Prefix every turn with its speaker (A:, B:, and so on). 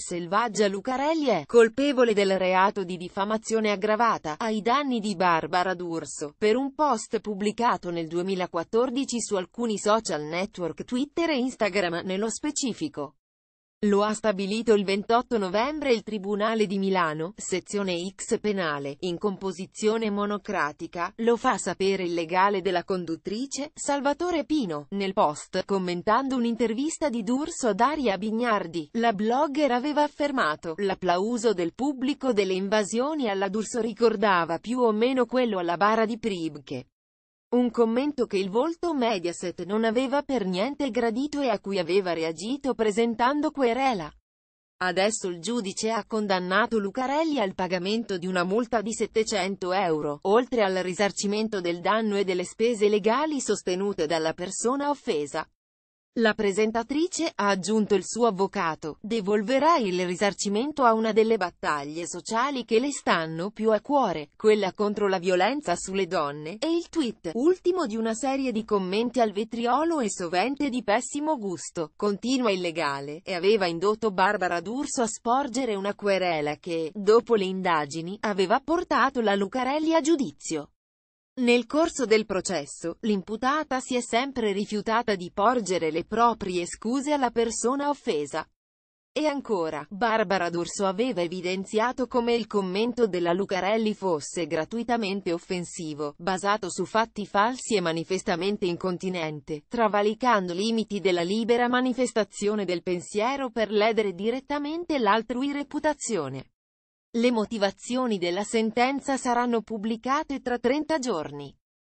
A: Selvaggia Lucarelli è colpevole del reato di diffamazione aggravata, ai danni di Barbara D'Urso, per un post pubblicato nel 2014 su alcuni social network Twitter e Instagram nello specifico. Lo ha stabilito il 28 novembre il Tribunale di Milano, sezione X penale, in composizione monocratica, lo fa sapere il legale della conduttrice, Salvatore Pino, nel post, commentando un'intervista di D'Urso ad Aria Bignardi. La blogger aveva affermato, l'applauso del pubblico delle invasioni alla D'Urso ricordava più o meno quello alla bara di Pribke. Un commento che il volto Mediaset non aveva per niente gradito e a cui aveva reagito presentando querela. Adesso il giudice ha condannato Lucarelli al pagamento di una multa di 700 euro, oltre al risarcimento del danno e delle spese legali sostenute dalla persona offesa. La presentatrice, ha aggiunto il suo avvocato, devolverà il risarcimento a una delle battaglie sociali che le stanno più a cuore, quella contro la violenza sulle donne, e il tweet, ultimo di una serie di commenti al vetriolo e sovente di pessimo gusto, continua illegale, e aveva indotto Barbara D'Urso a sporgere una querela che, dopo le indagini, aveva portato la Lucarelli a giudizio. Nel corso del processo, l'imputata si è sempre rifiutata di porgere le proprie scuse alla persona offesa. E ancora, Barbara D'Urso aveva evidenziato come il commento della Lucarelli fosse gratuitamente offensivo, basato su fatti falsi e manifestamente incontinente, travalicando limiti della libera manifestazione del pensiero per ledere direttamente l'altrui reputazione. Le motivazioni della sentenza saranno pubblicate tra 30 giorni.